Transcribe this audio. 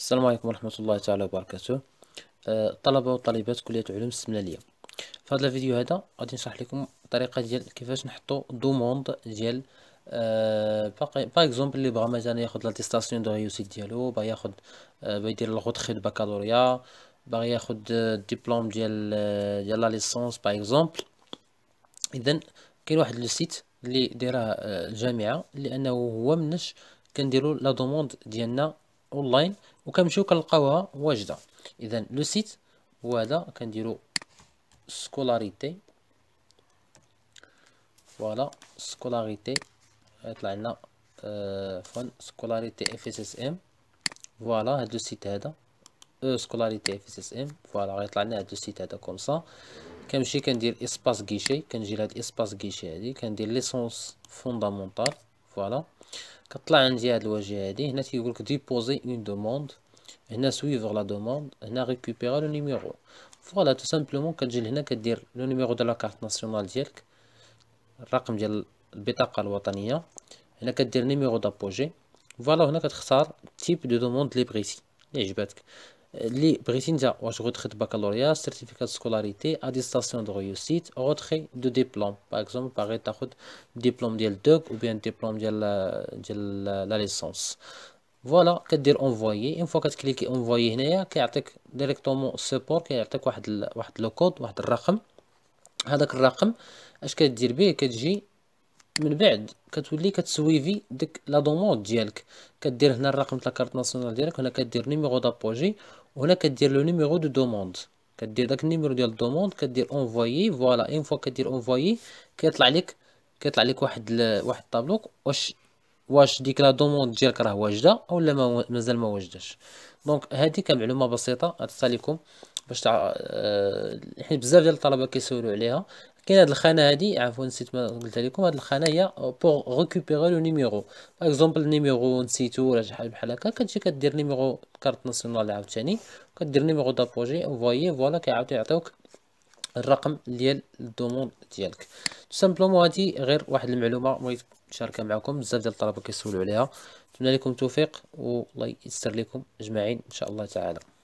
السلام عليكم ورحمة الله تعالى وبركاته أه، طلبة وطالبات كلية علوم السمنالية في هذا الفيديو هذا غادي نشرح لكم طريقة ديال كيفاش نحطو دوموند ديال أه، باغ اكزومبل اللي بغا مثلا ياخد لاتيستاسيون دو ريوسيت ديالو باغي ياخد أه، باغي يدير لغوتخي دو باكالوريا باغي ياخد الدبلوم ديال ديال لا ليسونس باغ اكزومبل اذا كاين واحد لو سيت اللي دايراه الجامعة لانه هو منش كنديرو لا دوموند ديالنا اونلاين وكنمشيو كنلقاوها واجده اذا لو سيت هو هذا كنديرو سكولاريتي فوالا سكولاريتي يطلع لنا عفوا آه، سكولاريتي اف اس اس ام فوالا هاد لو سيت هذا سكولاريتي اف اس اس ام فوالا غيطلع لنا هاد لو سيت هذا كوم سا كنمشي كندير اسباس غيشي كنجي لهاد اسباس غيشي هادي كندير ليسونس فوندامونتال فوالا كطلع عندي هاد الواجهه هادي هنا تيقول لك ديبوزي اون دوموند هنا سويفر لا دوموند هنا ريكوبيرا لو نيميرو فوالا تو سامبلومون كتجي لهنا كدير لو نيميرو ديال لاكارت ناسيونال ديالك الرقم ديال البطاقه الوطنيه هنا كدير نيميرو دابوجي فوالا هنا كتختار تيب دو دوموند لي بغيتي اللي عجباتك لي بغيتي نتا واش غتخد باكالوريا سيرتيفيكات سكولاريتي اديستاسيون دو ريوسيت غوتخي دو ديبلوم باغ اكزومبل باغي تاخد ديبلوم ديال دوك او بيان ديبلوم ديال ديال لا ليسونس فوالا كدير اونفويي اون فوا كتكليكي اونفويي هنايا كيعطيك ديريكتومون سيبور كيعطيك واحد ال... واحد لو كود واحد الرقم هذاك الرقم اش كدير به كتجي من بعد كتولي كتسويفي ديك لا دوموند ديالك كدير هنا الرقم تاع الكارت ناسيونال ديالك هنا كدير نيميرو دابوجي وهنا كدير لو نيميرو دو دوموند كدير داك النيميرو ديال الدوموند كدير اونفويي فوالا اون فوا كدير اونفويي كيطلع لك كيطلع لك واحد ل... واحد الطابلو واش واش ديك لا دوموند ديالك راه واجده اولا ما مازال ما واجدش دونك هذه كمعلومه بسيطه لكم باش تع... آه، حيت بزاف ديال الطلبه كيسولوا عليها كاين هاد الخانه هادي عفوا نسيت ما قلت لكم هاد الخانه هي بوغ ريكوبيري لو نيميرو باغ اكزومبل نيميرو نسيتو ولا شي حاجه بحال هكا كتجي كدير نيميرو كارت ناسيونال عاوتاني كدير نيميرو دابوجي فوايي فوالا كيعاودو يعطيوك الرقم ديال الدوموند ديالك تو سامبلومون هادي غير واحد المعلومه بغيت نشاركها معكم بزاف ديال الطلبه كيسولوا عليها نتمنى لكم التوفيق والله يسر لكم اجمعين ان شاء الله تعالى